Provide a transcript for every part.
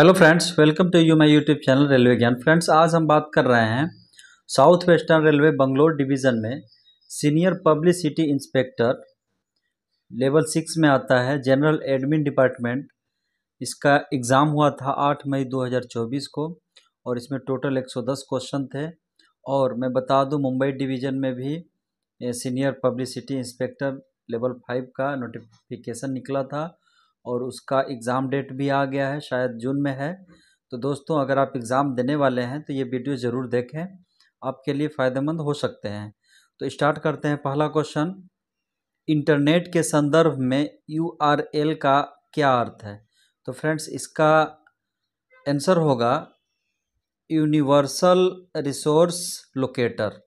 hello friends welcome to you my YouTube channel railway Gyan friends आज हम बात कर रहे हैं south western railway Bangalore division में senior publicity inspector level six में आता है जनरल एडमिन डिपार्टमेंट इसका एग्ज़ाम हुआ था आठ मई 2024 को और इसमें टोटल 110 क्वेश्चन थे और मैं बता दूँ मुंबई डिवीज़न में भी senior publicity inspector level five का नोटिफिकेशन निकला था और उसका एग्ज़ाम डेट भी आ गया है शायद जून में है तो दोस्तों अगर आप एग्ज़ाम देने वाले हैं तो ये वीडियो ज़रूर देखें आपके लिए फ़ायदेमंद हो सकते हैं तो स्टार्ट करते हैं पहला क्वेश्चन इंटरनेट के संदर्भ में यू आर एल का क्या अर्थ है तो फ्रेंड्स इसका आंसर होगा universal resource locator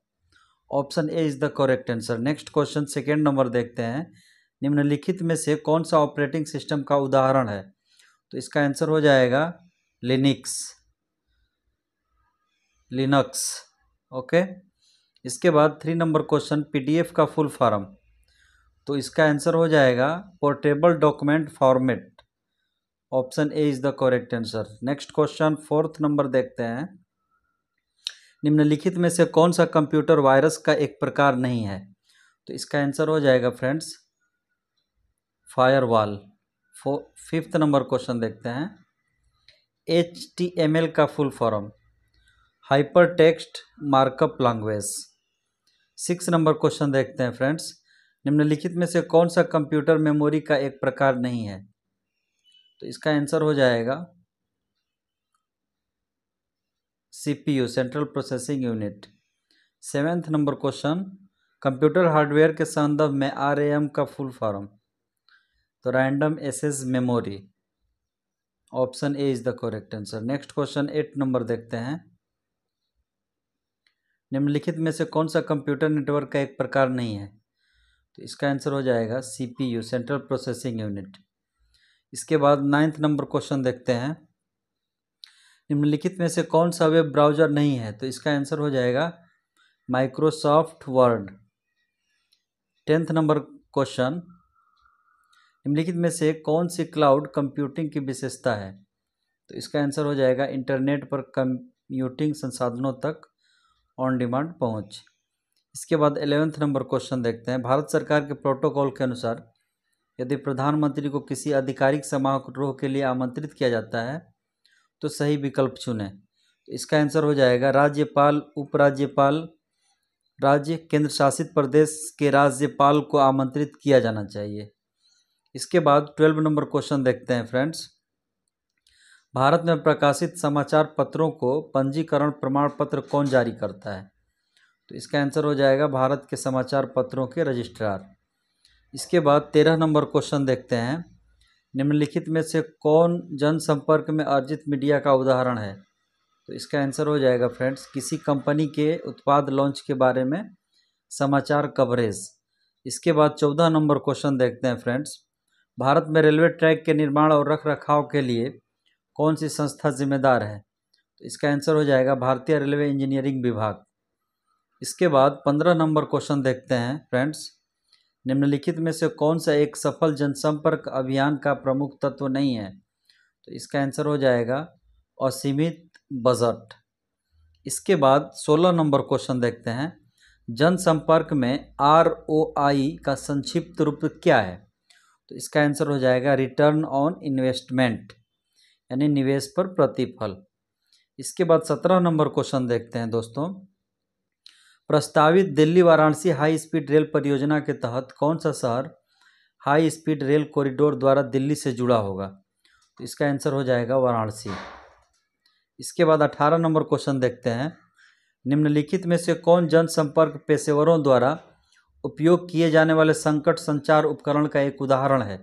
option A is the correct answer next question second number देखते हैं निम्नलिखित में से कौन सा ऑपरेटिंग सिस्टम का उदाहरण है तो इसका आंसर हो जाएगा लिनिक्स लिनक्स ओके इसके बाद थ्री नंबर क्वेश्चन पीडीएफ का फुल फॉर्म तो इसका आंसर हो जाएगा portable document format option A is the correct answer next question fourth number देखते हैं निम्नलिखित में से कौन सा कंप्यूटर वायरस का एक प्रकार नहीं है तो इसका आंसर हो जाएगा friends firewall wall fifth number question देखते हैं एच टी एम एल का full form hyper text markup language six number question देखते हैं फ्रेंड्स निम्नलिखित में से कौन सा कंप्यूटर मेमोरी का एक प्रकार नहीं है तो इसका आंसर हो जाएगा CPU central processing unit seventh number question computer hardware के संदर्भ में आरएएम का फुल फॉर्म तो random access memory option A is the correct answer next question eight number देखते हैं निम्नलिखित में से कौन सा कंप्यूटर नेटवर्क का एक प्रकार नहीं है तो इसका आंसर हो जाएगा सीपीयू सेंट्रल प्रोसेसिंग यूनिट इसके बाद नाइन्थ नंबर क्वेश्चन देखते हैं निम्नलिखित में से कौन सा वेब ब्राउजर नहीं है तो इसका आंसर हो जाएगा Microsoft Word tenth number question निम्नलिखित में से कौन सी क्लाउड कंप्यूटिंग की विशेषता है तो इसका आंसर हो जाएगा इंटरनेट पर कंप्यूटिंग संसाधनों तक ऑन डिमांड पहुंच इसके बाद एलेवेंथ नंबर क्वेश्चन देखते हैं भारत सरकार के प्रोटोकॉल के अनुसार यदि प्रधानमंत्री को किसी आधिकारिक समारोह के लिए आमंत्रित किया जाता है तो सही विकल्प चुनें इसका आंसर हो जाएगा राज्यपाल उपराज्यपाल राज्य केंद्र शासित प्रदेश के राज्यपाल को आमंत्रित किया जाना चाहिए इसके बाद ट्वेल्व नंबर क्वेश्चन देखते हैं फ्रेंड्स भारत में प्रकाशित समाचार पत्रों को पंजीकरण प्रमाण पत्र कौन जारी करता है तो इसका आंसर हो जाएगा भारत के समाचार पत्रों के रजिस्ट्रार इसके बाद तेरह नंबर क्वेश्चन देखते हैं निम्नलिखित में से कौन जनसंपर्क में अर्जित मीडिया का उदाहरण है तो इसका आंसर हो जाएगा फ्रेंड्स किसी कंपनी के उत्पाद लॉन्च के बारे में समाचार कवरेज इसके बाद चौदह नंबर क्वेश्चन देखते हैं फ्रेंड्स भारत में रेलवे ट्रैक के निर्माण और रख रखाव के लिए कौन सी संस्था जिम्मेदार है तो इसका आंसर हो जाएगा भारतीय रेलवे इंजीनियरिंग विभाग इसके बाद पंद्रह नंबर क्वेश्चन देखते हैं फ्रेंड्स निम्नलिखित में से कौन सा एक सफल जनसंपर्क अभियान का प्रमुख तत्व नहीं है तो इसका आंसर हो जाएगा असीमित बजट इसके बाद सोलह नंबर क्वेश्चन देखते हैं जनसंपर्क में आर ओ आई का संक्षिप्त रूप क्या है तो इसका आंसर हो जाएगा रिटर्न ऑन इन्वेस्टमेंट यानी निवेश पर प्रतिफल इसके बाद सत्रह नंबर क्वेश्चन देखते हैं दोस्तों प्रस्तावित Delhi Varanasi high speed rail परियोजना के तहत कौन सा शहर हाई स्पीड रेल कॉरिडोर द्वारा दिल्ली से जुड़ा होगा तो इसका आंसर हो जाएगा वाराणसी इसके बाद अठारह नंबर क्वेश्चन देखते हैं निम्नलिखित में से कौन जनसंपर्क पेशेवरों द्वारा उपयोग किए जाने वाले संकट संचार उपकरण का एक उदाहरण है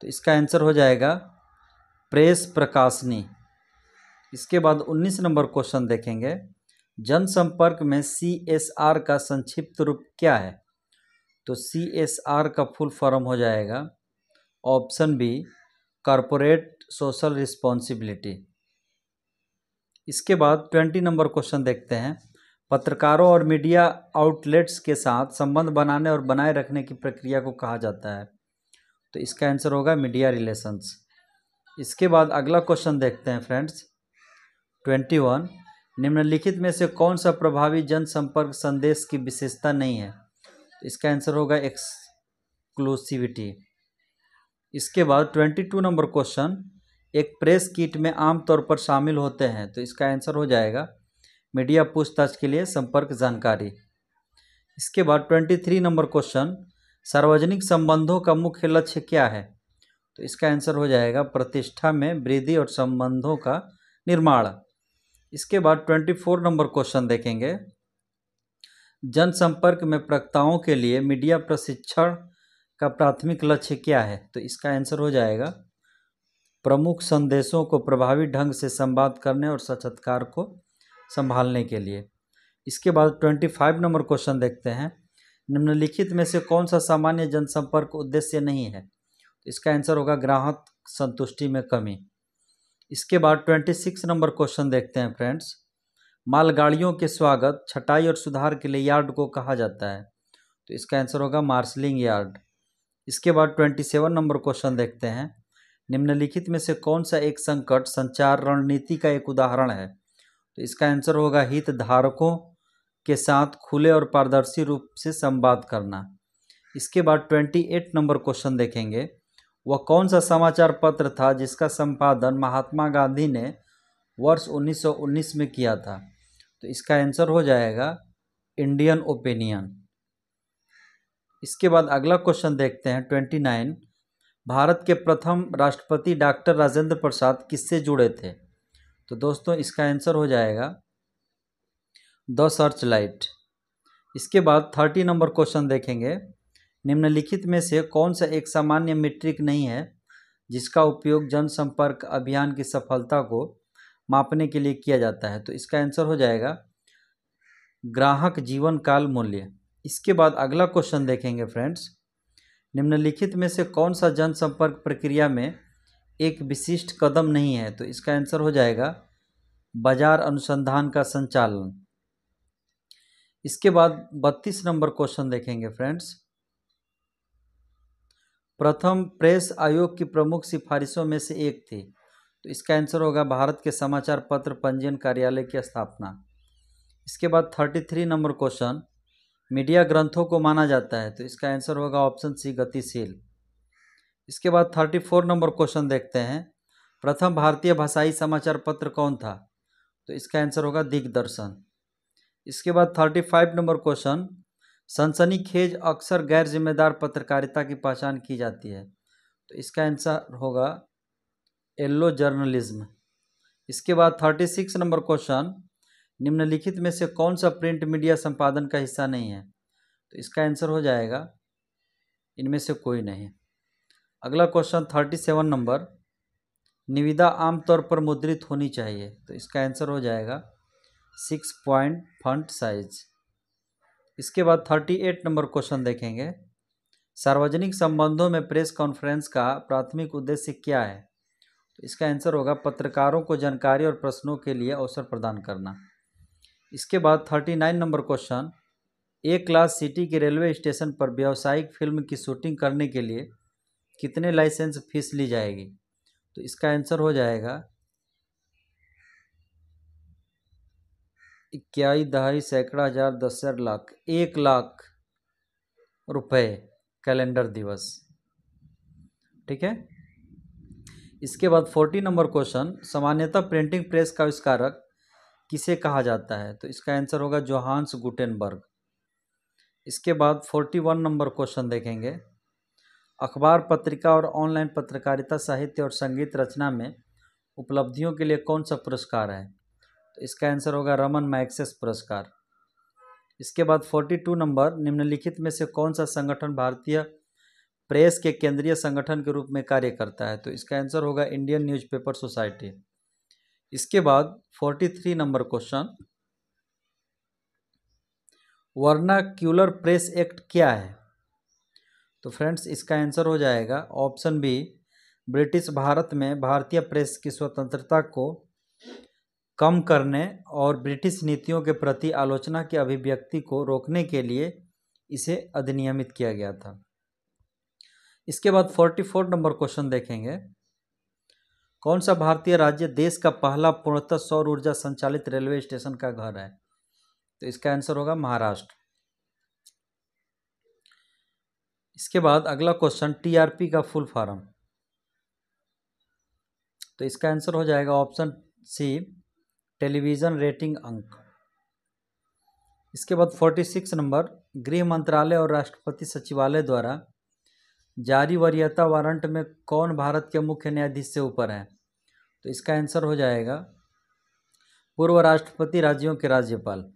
तो इसका आंसर हो जाएगा प्रेस प्रकाशनी इसके बाद 19 नंबर क्वेश्चन देखेंगे जनसंपर्क में सी एस आर का संक्षिप्त रूप क्या है तो सी एस आर का फुल फॉर्म हो जाएगा option B corporate social responsibility इसके बाद ट्वेंटी नंबर क्वेश्चन देखते हैं पत्रकारों और मीडिया आउटलेट्स के साथ संबंध बनाने और बनाए रखने की प्रक्रिया को कहा जाता है तो इसका आंसर होगा मीडिया रिलेशंस इसके बाद अगला क्वेश्चन देखते हैं फ्रेंड्स ट्वेंटी वन निम्नलिखित में से कौन सा प्रभावी जनसंपर्क संदेश की विशेषता नहीं है तो इसका आंसर होगा एक्सक्लूसिविटी इसके बाद ट्वेंटी टू नंबर क्वेश्चन एक प्रेस किट में आमतौर पर शामिल होते हैं तो इसका आंसर हो जाएगा मीडिया पूछताछ के लिए संपर्क जानकारी इसके बाद ट्वेंटी थ्री नंबर क्वेश्चन सार्वजनिक संबंधों का मुख्य लक्ष्य क्या है तो इसका आंसर हो जाएगा प्रतिष्ठा में वृद्धि और संबंधों का निर्माण इसके बाद ट्वेंटी फोर नंबर क्वेश्चन देखेंगे जनसंपर्क में प्रक्ताओं के लिए मीडिया प्रशिक्षण का प्राथमिक लक्ष्य क्या है तो इसका आंसर हो जाएगा प्रमुख संदेशों को प्रभावी ढंग से संवाद करने और साक्षात्कार को संभालने के लिए इसके बाद ट्वेंटी फाइव नंबर क्वेश्चन देखते हैं निम्नलिखित में से कौन सा सामान्य जनसंपर्क उद्देश्य नहीं है इसका आंसर होगा ग्राहक संतुष्टि में कमी इसके बाद ट्वेंटी सिक्स नंबर क्वेश्चन देखते हैं फ्रेंड्स मालगाड़ियों के स्वागत छटाई और सुधार के लिए यार्ड को कहा जाता है तो इसका आंसर होगा मार्सलिंग यार्ड इसके बाद ट्वेंटी सेवन नंबर क्वेश्चन देखते हैं निम्नलिखित में से कौन सा एक संकट संचार रणनीति का एक उदाहरण है तो इसका आंसर होगा हित धारकों के साथ खुले और पारदर्शी रूप से संवाद करना इसके बाद ट्वेंटी एट नंबर क्वेश्चन देखेंगे वह कौन सा समाचार पत्र था जिसका संपादन महात्मा गांधी ने वर्ष 1919 में किया था तो इसका आंसर हो जाएगा इंडियन ओपिनियन इसके बाद अगला क्वेश्चन देखते हैं ट्वेंटी नाइन भारत के प्रथम राष्ट्रपति डॉक्टर राजेंद्र प्रसाद किससे जुड़े थे तो दोस्तों इसका आंसर हो जाएगा द सर्च लाइट इसके बाद थर्टी नंबर क्वेश्चन देखेंगे निम्नलिखित में से कौन सा एक सामान्य मीट्रिक नहीं है जिसका उपयोग जनसंपर्क अभियान की सफलता को मापने के लिए किया जाता है तो इसका आंसर हो जाएगा ग्राहक जीवन काल मूल्य इसके बाद अगला क्वेश्चन देखेंगे फ्रेंड्स निम्नलिखित में से कौन सा जनसंपर्क प्रक्रिया में एक विशिष्ट कदम नहीं है तो इसका आंसर हो जाएगा बाजार अनुसंधान का संचालन इसके बाद बत्तीस नंबर क्वेश्चन देखेंगे फ्रेंड्स प्रथम प्रेस आयोग की प्रमुख सिफारिशों में से एक थी तो इसका आंसर होगा भारत के समाचार पत्र पंजीयन कार्यालय की स्थापना इसके बाद thirty three number question media ग्रंथों को माना जाता है तो इसका आंसर होगा ऑप्शन सी गतिशील इसके बाद थर्टी फोर नंबर क्वेश्चन देखते हैं प्रथम भारतीय भाषाई समाचार पत्र कौन था तो इसका आंसर होगा दिग्दर्शन इसके बाद थर्टी फाइव नंबर क्वेश्चन सनसनी खेज अक्सर गैर जिम्मेदार पत्रकारिता की पहचान की जाती है तो इसका आंसर होगा येल्लो जर्नलिज्म इसके बाद थर्टी सिक्स नंबर क्वेश्चन निम्नलिखित में से कौन सा प्रिंट मीडिया संपादन का हिस्सा नहीं है तो इसका आंसर हो जाएगा इनमें से कोई नहीं अगला क्वेश्चन थर्टी सेवन नंबर निविदा आमतौर पर मुद्रित होनी चाहिए तो इसका आंसर हो जाएगा सिक्स पॉइंट फंड साइज इसके बाद थर्टी एट नंबर क्वेश्चन देखेंगे सार्वजनिक संबंधों में प्रेस कॉन्फ्रेंस का प्राथमिक उद्देश्य क्या है तो इसका आंसर होगा पत्रकारों को जानकारी और प्रश्नों के लिए अवसर प्रदान करना इसके बाद thirty nine number question A class city के रेलवे स्टेशन पर व्यावसायिक फिल्म की शूटिंग करने के लिए कितने लाइसेंस फीस ली जाएगी तो इसका आंसर हो जाएगा इक्याई दहाई सैकड़ा हजार दस हजार लाख एक लाख रुपए कैलेंडर दिवस ठीक है इसके बाद फोर्टी नंबर क्वेश्चन सामान्यतः प्रिंटिंग प्रेस का आविष्कारक किसे कहा जाता है तो इसका आंसर होगा जोहान्स गुटेनबर्ग इसके बाद फोर्टी वन नंबर क्वेश्चन देखेंगे अखबार पत्रिका और ऑनलाइन पत्रकारिता साहित्य और संगीत रचना में उपलब्धियों के लिए कौन सा पुरस्कार है तो इसका आंसर होगा रमन मैक्सेस पुरस्कार इसके बाद फोर्टी टू नंबर निम्नलिखित में से कौन सा संगठन भारतीय प्रेस के केंद्रीय संगठन के रूप में कार्य करता है तो इसका आंसर होगा इंडियन न्यूज़पेपर सोसाइटी इसके बाद forty three number question vernacular press act क्या है तो फ्रेंड्स इसका आंसर हो जाएगा ऑप्शन बी ब्रिटिश भारत में भारतीय प्रेस की स्वतंत्रता को कम करने और ब्रिटिश नीतियों के प्रति आलोचना की अभिव्यक्ति को रोकने के लिए इसे अधिनियमित किया गया था इसके बाद फोर्टी फोर नंबर क्वेश्चन देखेंगे कौन सा भारतीय राज्य देश का पहला पूर्णतः सौर ऊर्जा संचालित रेलवे स्टेशन का घर है तो इसका आंसर होगा महाराष्ट्र इसके बाद अगला क्वेश्चन टीआरपी का फुल फॉर्म तो इसका आंसर हो जाएगा ऑप्शन सी टेलीविज़न रेटिंग अंक इसके बाद फोर्टी सिक्स नंबर गृह मंत्रालय और राष्ट्रपति सचिवालय द्वारा जारी वरीयता वारंट में कौन भारत के मुख्य न्यायाधीश से ऊपर है तो इसका आंसर हो जाएगा पूर्व राष्ट्रपति राज्यों के राज्यपाल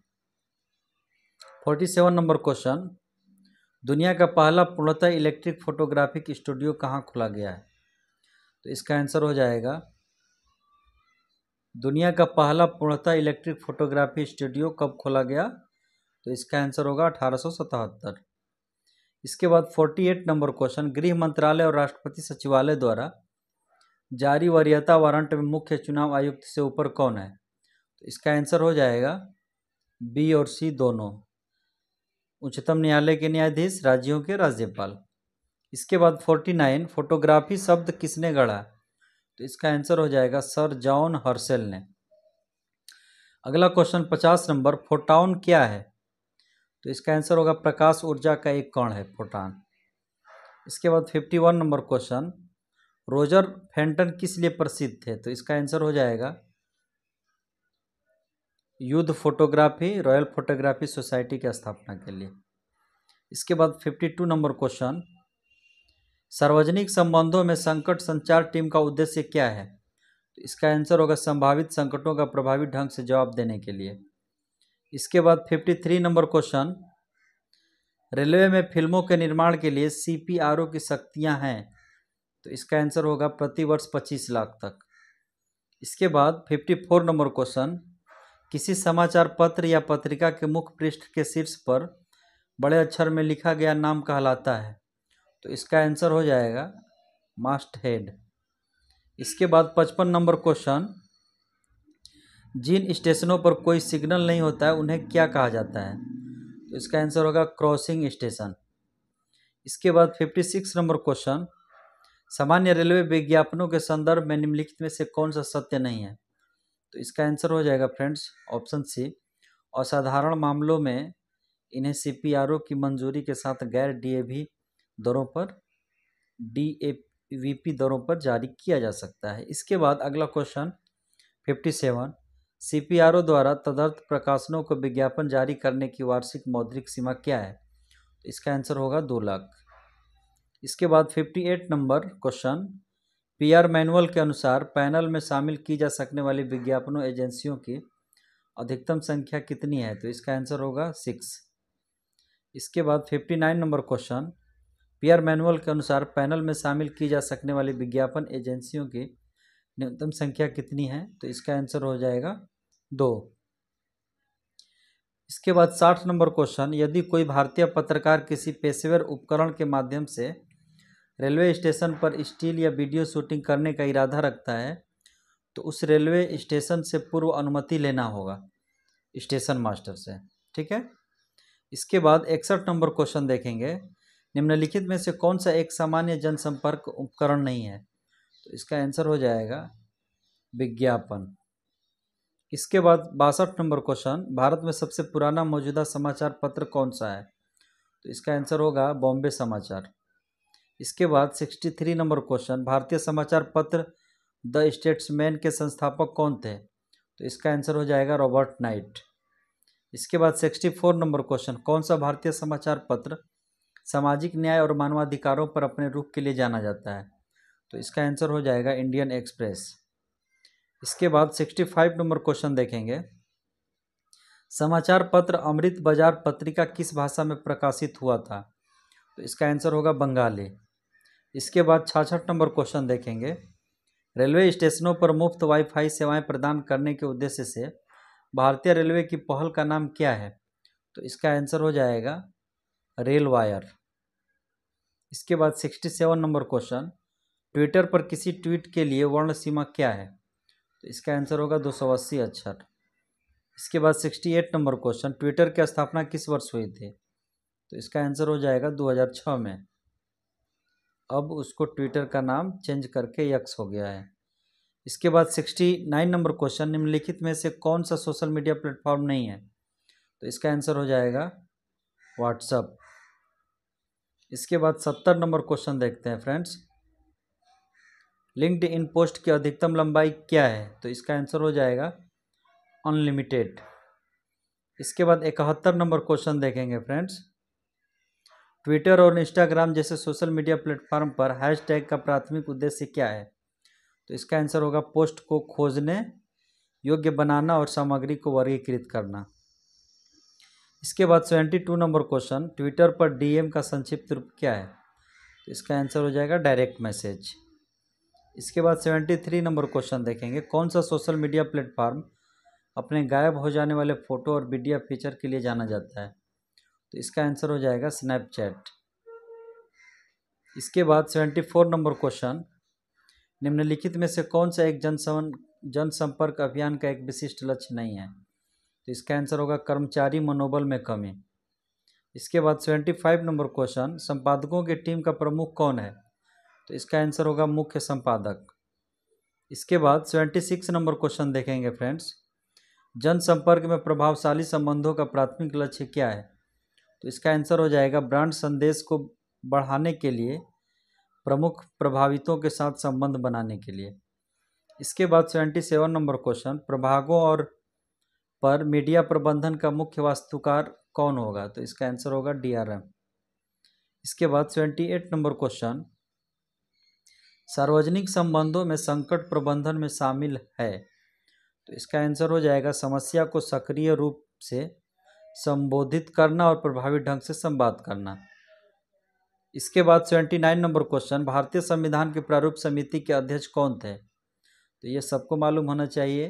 फोर्टी सेवन नंबर क्वेश्चन दुनिया का पहला पूर्णतः इलेक्ट्रिक फोटोग्राफिक स्टूडियो कहाँ खुला गया है तो इसका आंसर हो जाएगा दुनिया का पहला पूर्णतः इलेक्ट्रिक फोटोग्राफी स्टूडियो कब खोला गया तो इसका आंसर होगा अठारह इसके बाद 48 नंबर क्वेश्चन गृह मंत्रालय और राष्ट्रपति सचिवालय द्वारा जारी वरीयता वारंट में मुख्य चुनाव आयुक्त से ऊपर कौन है तो इसका आंसर हो जाएगा बी और सी दोनों उच्चतम न्यायालय के न्यायाधीश राज्यों के राज्यपाल इसके बाद फोर्टी नाइन फोटोग्राफी शब्द किसने गढ़ा तो इसका आंसर हो जाएगा सर जॉन हर्सेल ने अगला क्वेश्चन पचास नंबर फोटाउन क्या है तो इसका आंसर होगा प्रकाश ऊर्जा का एक कण है फोटॉन इसके बाद fifty one number question Roger Fenton किस लिए प्रसिद्ध थे तो इसका आंसर हो जाएगा युद्ध फोटोग्राफी रॉयल फोटोग्राफी सोसाइटी की स्थापना के लिए इसके बाद 52 नंबर क्वेश्चन सार्वजनिक संबंधों में संकट संचार टीम का उद्देश्य क्या है तो इसका आंसर होगा संभावित संकटों का प्रभावी ढंग से जवाब देने के लिए इसके बाद 53 नंबर क्वेश्चन रेलवे में फिल्मों के निर्माण के लिए सी की शक्तियाँ हैं तो इसका आंसर होगा प्रतिवर्ष पच्चीस लाख तक इसके बाद फोर नंबर क्वेश्चन किसी समाचार पत्र या पत्रिका के मुख्य पृष्ठ के शीर्ष पर बड़े अक्षर में लिखा गया नाम कहलाता है तो इसका आंसर हो जाएगा मास्ट हेड इसके बाद पचपन नंबर क्वेश्चन जिन स्टेशनों पर कोई सिग्नल नहीं होता है उन्हें क्या कहा जाता है तो इसका आंसर होगा क्रॉसिंग स्टेशन इसके बाद फिफ्टी सिक्स नंबर क्वेश्चन सामान्य रेलवे विज्ञापनों के संदर्भ में निम्नलिखित में से कौन सा सत्य नहीं है तो इसका आंसर हो जाएगा फ्रेंड्स ऑप्शन सी असाधारण मामलों में इन्हें सी की मंजूरी के साथ गैर डीएवी दरों पर डीएवीपी दरों पर जारी किया जा सकता है इसके बाद अगला क्वेश्चन फिफ्टी सेवन सी द्वारा तदर्थ प्रकाशनों को विज्ञापन जारी करने की वार्षिक मौद्रिक सीमा क्या है तो इसका आंसर होगा दो लाख इसके बाद fifty eight number question PR manual के अनुसार पैनल में शामिल की जा सकने वाली विज्ञापनों एजेंसियों की अधिकतम संख्या कितनी है तो इसका आंसर होगा सिक्स इसके बाद fifty nine number question PR manual के अनुसार पैनल में शामिल की जा सकने वाली विज्ञापन एजेंसियों की न्यूनतम संख्या कितनी है तो इसका आंसर हो जाएगा दो इसके बाद साठ नंबर क्वेश्चन यदि कोई भारतीय पत्रकार किसी पेशेवर उपकरण के माध्यम से रेलवे स्टेशन पर स्टील या वीडियो शूटिंग करने का इरादा रखता है तो उस रेलवे स्टेशन से पूर्व अनुमति लेना होगा स्टेशन मास्टर से ठीक है इसके बाद इकसठ नंबर क्वेश्चन देखेंगे निम्नलिखित में से कौन सा एक सामान्य जनसंपर्क उपकरण नहीं है तो इसका आंसर हो जाएगा विज्ञापन इसके बाद बासठ नंबर क्वेश्चन भारत में सबसे पुराना मौजूदा समाचार पत्र कौन सा है तो इसका आंसर होगा बॉम्बे समाचार इसके बाद 63 नंबर क्वेश्चन भारतीय समाचार पत्र द स्टेट्समैन के संस्थापक कौन थे तो इसका आंसर हो जाएगा रॉबर्ट नाइट इसके बाद सिक्सटी फोर नंबर क्वेश्चन कौन सा भारतीय समाचार पत्र सामाजिक न्याय और मानवाधिकारों पर अपने रुख के लिए जाना जाता है तो इसका आंसर हो जाएगा इंडियन एक्सप्रेस इसके बाद सिक्सटी फाइव नंबर क्वेश्चन देखेंगे समाचार पत्र अमृत बाजार पत्रिका किस भाषा में प्रकाशित हुआ था तो इसका आंसर होगा बंगाली इसके बाद छाछठ नंबर क्वेश्चन देखेंगे रेलवे स्टेशनों पर मुफ्त वाईफाई सेवाएं प्रदान करने के उद्देश्य से भारतीय रेलवे की पहल का नाम क्या है तो इसका आंसर हो जाएगा रेल वायर इसके बाद sixty seven number question Twitter पर किसी ट्वीट के लिए वर्ण सीमा क्या है तो इसका आंसर होगा दो सौ अस्सी अक्षर इसके बाद sixty eight number question Twitter की स्थापना किस वर्ष हुई थी तो इसका आंसर हो जाएगा छः में अब उसको ट्विटर का नाम चेंज करके यक्स हो गया है इसके बाद सिक्सटी नाइन नंबर क्वेश्चन निम्नलिखित में से कौन सा सोशल मीडिया प्लेटफॉर्म नहीं है तो इसका आंसर हो जाएगा व्हाट्सअप इसके बाद सत्तर नंबर क्वेश्चन देखते हैं फ्रेंड्स लिंक्ड इन पोस्ट की अधिकतम लंबाई क्या है तो इसका आंसर हो जाएगा अनलिमिटेड इसके बाद इकहत्तर नंबर क्वेश्चन देखेंगे फ्रेंड्स ट्विटर और इंस्टाग्राम जैसे सोशल मीडिया प्लेटफॉर्म पर हैशटैग का प्राथमिक उद्देश्य क्या है तो इसका आंसर होगा पोस्ट को खोजने योग्य बनाना और सामग्री को वर्गीकृत करना इसके बाद seventy two number question Twitter पर डीएम का संक्षिप्त रूप क्या है तो इसका आंसर हो जाएगा डायरेक्ट मैसेज इसके बाद सेवेंटी थ्री नंबर क्वेश्चन देखेंगे कौन सा सोशल मीडिया प्लेटफॉर्म अपने गायब हो जाने वाले फ़ोटो और वीडियो फीचर के लिए जाना जाता है तो इसका आंसर हो जाएगा स्नैपचैट इसके बाद सेवेंटी फोर नंबर क्वेश्चन निम्नलिखित में से कौन सा एक जनसमन जनसंपर्क अभियान का एक विशिष्ट लक्ष्य नहीं है तो इसका आंसर होगा कर्मचारी मनोबल में कमी इसके बाद सेवेंटी फाइव नंबर क्वेश्चन संपादकों की टीम का प्रमुख कौन है तो इसका आंसर होगा मुख्य संपादक इसके बाद सेवेंटी सिक्स नंबर क्वेश्चन देखेंगे फ्रेंड्स जनसंपर्क में प्रभावशाली संबंधों का प्राथमिक लक्ष्य क्या है तो इसका आंसर हो जाएगा ब्रांड संदेश को बढ़ाने के लिए प्रमुख प्रभावितों के साथ संबंध बनाने के लिए इसके बाद सेवेंटी सेवन नंबर क्वेश्चन प्रभागों और पर मीडिया प्रबंधन का मुख्य वास्तुकार कौन होगा तो इसका आंसर होगा डीआरएम इसके बाद सेवेंटी एट नंबर क्वेश्चन सार्वजनिक संबंधों में संकट प्रबंधन में शामिल है तो इसका आंसर हो जाएगा समस्या को सक्रिय रूप से संबोधित करना और प्रभावी ढंग से संवाद करना इसके बाद सेवेंटी नाइन नंबर क्वेश्चन भारतीय संविधान के प्रारूप समिति के अध्यक्ष कौन थे तो ये सबको मालूम होना चाहिए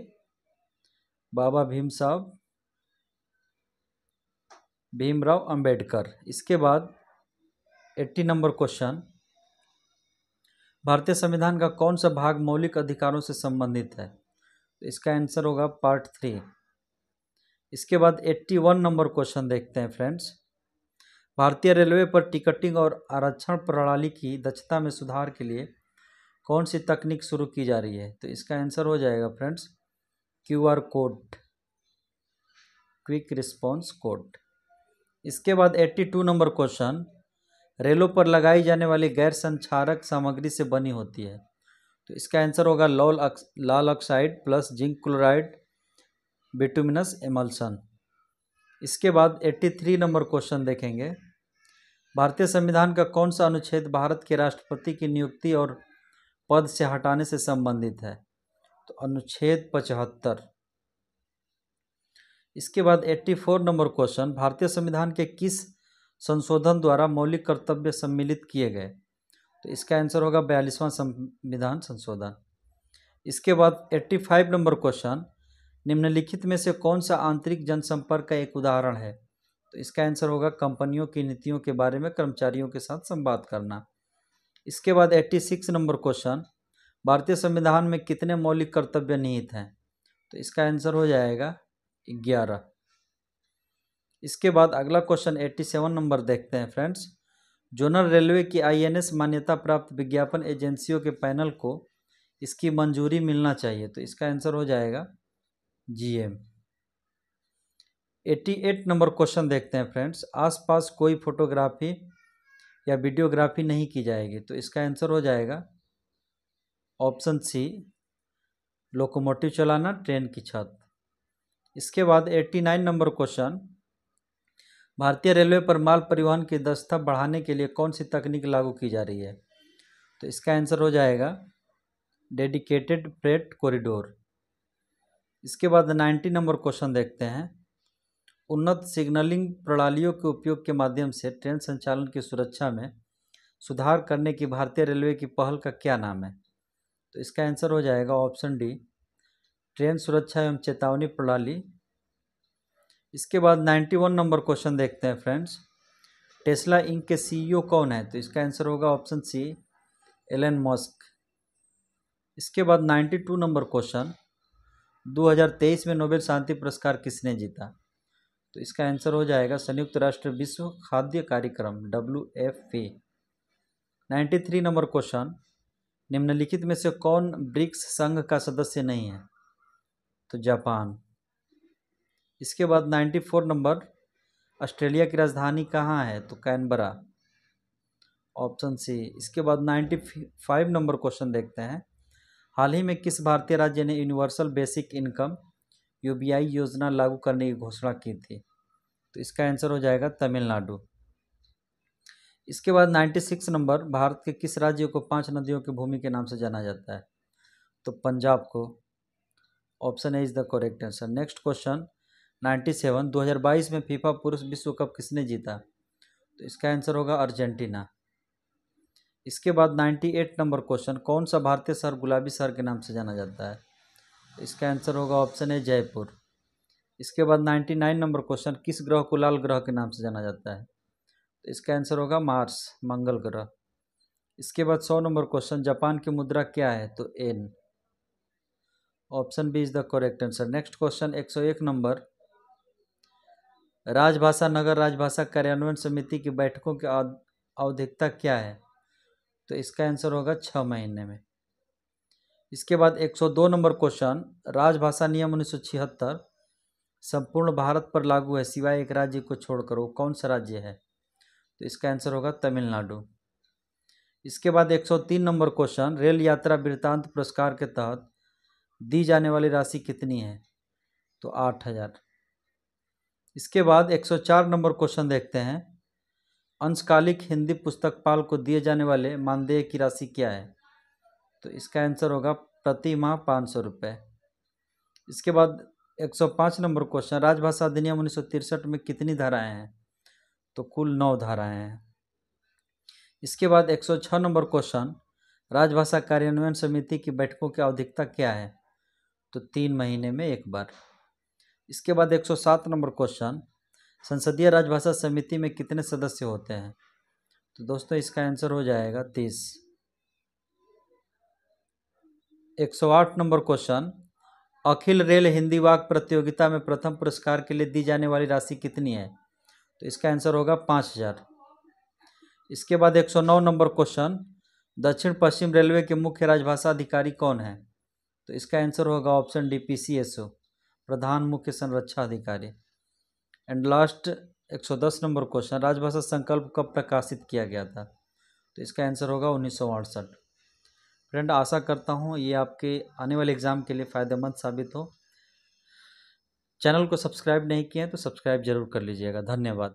बाबा भीम साहब भीमराव अंबेडकर इसके बाद एट्टी नंबर क्वेश्चन भारतीय संविधान का कौन सा भाग मौलिक अधिकारों से संबंधित है तो इसका आंसर होगा पार्ट थ्री इसके बाद 81 नंबर क्वेश्चन देखते हैं फ्रेंड्स भारतीय रेलवे पर टिकटिंग और आरक्षण प्रणाली की दक्षता में सुधार के लिए कौन सी तकनीक शुरू की जा रही है तो इसका आंसर हो जाएगा friends Q R code quick response code इसके बाद 82 नंबर क्वेश्चन रेलों पर लगाई जाने वाली गैर संचारक सामग्री से बनी होती है तो इसका आंसर होगा लॉल लाल oxide plus zinc chloride bituminous emulsion इसके बाद 83 नंबर क्वेश्चन देखेंगे भारतीय संविधान का कौन सा अनुच्छेद भारत के राष्ट्रपति की नियुक्ति और पद से हटाने से संबंधित है तो अनुच्छेद पचहत्तर इसके बाद 84 नंबर क्वेश्चन भारतीय संविधान के किस संशोधन द्वारा मौलिक कर्तव्य सम्मिलित किए गए तो इसका आंसर होगा बयालीसवां संविधान संशोधन इसके बाद 85 नंबर क्वेश्चन निम्नलिखित में से कौन सा आंतरिक जनसंपर्क का एक उदाहरण है तो इसका आंसर होगा कंपनियों की नीतियों के बारे में कर्मचारियों के साथ संवाद करना इसके बाद एट्टी सिक्स नंबर क्वेश्चन भारतीय संविधान में कितने मौलिक कर्तव्य निहित हैं तो इसका आंसर हो जाएगा ग्यारह इसके बाद अगला क्वेश्चन एट्टी सेवन नंबर देखते हैं फ्रेंड्स जोनल रेलवे की आईएनएस मान्यता प्राप्त विज्ञापन एजेंसियों के पैनल को इसकी मंजूरी मिलना चाहिए तो इसका आंसर हो जाएगा जीएम 88 नंबर क्वेश्चन देखते हैं फ्रेंड्स आसपास कोई फोटोग्राफी या वीडियोग्राफी नहीं की जाएगी तो इसका आंसर हो जाएगा ऑप्शन सी लोकोमोटिव चलाना ट्रेन की छत इसके बाद 89 नंबर क्वेश्चन भारतीय रेलवे पर माल परिवहन की दस्ता बढ़ाने के लिए कौन सी तकनीक लागू की जा रही है तो इसका आंसर हो जाएगा डेडिकेटेड फ्रेट कॉरिडोर इसके बाद नाइन्टी नंबर क्वेश्चन देखते हैं उन्नत सिग्नलिंग प्रणालियों के उपयोग के माध्यम से ट्रेन संचालन की सुरक्षा में सुधार करने की भारतीय रेलवे की पहल का क्या नाम है तो इसका आंसर हो जाएगा ऑप्शन डी ट्रेन सुरक्षा एवं चेतावनी प्रणाली इसके बाद नाइन्टी वन नंबर क्वेश्चन देखते हैं फ्रेंड्स टेस्ला इंक के सीईओ कौन है तो इसका आंसर होगा ऑप्शन सी एलन मस्क इसके बाद नाइन्टी टू नंबर क्वेश्चन 2023 में नोबेल शांति पुरस्कार किसने जीता तो इसका आंसर हो जाएगा संयुक्त राष्ट्र विश्व खाद्य कार्यक्रम W F A ninety three number question निम्नलिखित में से कौन ब्रिक्स संघ का सदस्य नहीं है तो जापान इसके बाद नाइन्टी फोर नंबर ऑस्ट्रेलिया की राजधानी कहाँ है तो कैनबरा ऑप्शन सी इसके बाद नाइन्टी फाइव नंबर क्वेश्चन देखते हैं हाल ही में किस भारतीय राज्य ने यूनिवर्सल बेसिक इनकम यू योजना लागू करने की घोषणा की थी तो इसका आंसर हो जाएगा तमिलनाडु इसके बाद 96 नंबर भारत के किस राज्य को पांच नदियों की भूमि के नाम से जाना जाता है तो पंजाब को option A is the correct answer next question हज़ार बाईस में फीफा पुरुष विश्व कप किसने जीता तो इसका आंसर होगा अर्जेंटीना इसके बाद 98 नंबर क्वेश्चन कौन सा भारतीय शहर गुलाबी शहर के नाम से जाना जाता है इसका आंसर होगा ऑप्शन ए जयपुर इसके बाद 99 नंबर क्वेश्चन किस ग्रह को लाल ग्रह के नाम से जाना जाता है तो इसका आंसर होगा मार्स मंगल ग्रह इसके बाद सौ नंबर क्वेश्चन जापान की मुद्रा क्या है तो an option B is the correct answer next question एक सौ एक नंबर राजभाषा नगर राजभाषा कार्यान्वयन समिति की बैठकों की औधिकता क्या है तो इसका आंसर होगा छः महीने में इसके बाद 102 नंबर क्वेश्चन राजभाषा नियम उन्नीस संपूर्ण भारत पर लागू है सिवाय एक राज्य को छोड़कर वो कौन सा राज्य है तो इसका आंसर होगा तमिलनाडु इसके बाद 103 नंबर क्वेश्चन रेल यात्रा वृत्तांत पुरस्कार के तहत दी जाने वाली राशि कितनी है तो आठ हजार इसके बाद 104 नंबर क्वेश्चन देखते हैं अंशकालिक हिंदी पुस्तकपाल को दिए जाने वाले मानदेय की राशि क्या है तो इसका आंसर होगा प्रति माह पाँच सौ रुपये इसके बाद 105 नंबर क्वेश्चन राजभाषा अधिनियम उन्नीस में कितनी धाराएं हैं तो कुल नौ धाराएं हैं इसके बाद 106 नंबर क्वेश्चन राजभाषा कार्यान्वयन समिति की बैठकों की आवधिकता क्या है तो तीन महीने में एक बार इसके बाद 107 नंबर क्वेश्चन संसदीय राजभाषा समिति में कितने सदस्य होते हैं तो दोस्तों इसका आंसर हो जाएगा तीस एक सौ आठ नंबर क्वेश्चन अखिल रेल हिंदी वाक प्रतियोगिता में प्रथम पुरस्कार के लिए दी जाने वाली राशि कितनी है तो इसका आंसर होगा पाँच हजार इसके बाद एक सौ नौ नंबर क्वेश्चन दक्षिण पश्चिम रेलवे के मुख्य राजभाषा अधिकारी कौन है तो इसका आंसर होगा option D P C S O प्रधान मुख्य संरक्षा अधिकारी एंड लास्ट 110 नंबर क्वेश्चन राजभाषा संकल्प कब प्रकाशित किया गया था तो इसका आंसर होगा उन्नीस फ्रेंड आशा करता हूँ ये आपके आने वाले एग्ज़ाम के लिए फ़ायदेमंद साबित हो चैनल को सब्सक्राइब नहीं किया है तो सब्सक्राइब जरूर कर लीजिएगा धन्यवाद